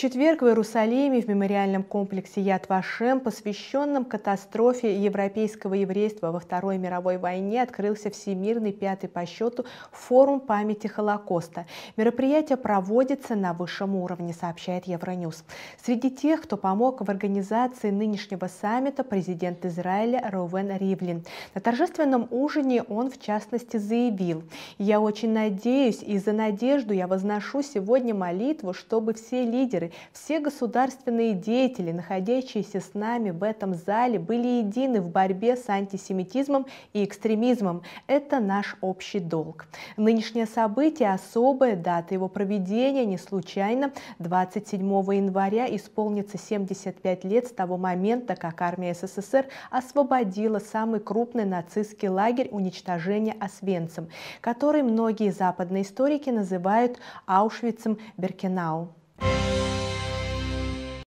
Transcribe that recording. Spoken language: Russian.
четверг в Иерусалиме в мемориальном комплексе Яд Вашем, посвященном катастрофе европейского еврейства во Второй мировой войне, открылся Всемирный пятый по счету форум памяти Холокоста. Мероприятие проводится на высшем уровне, сообщает Евроньюз. Среди тех, кто помог в организации нынешнего саммита, президент Израиля Ровен Ривлин. На торжественном ужине он, в частности, заявил, «Я очень надеюсь и за надежду я возношу сегодня молитву, чтобы все лидеры все государственные деятели, находящиеся с нами в этом зале, были едины в борьбе с антисемитизмом и экстремизмом. Это наш общий долг. Нынешнее событие, особая дата его проведения, не случайно, 27 января исполнится 75 лет с того момента, как армия СССР освободила самый крупный нацистский лагерь уничтожения Освенцем, который многие западные историки называют Аушвицем-Беркенау. Thank you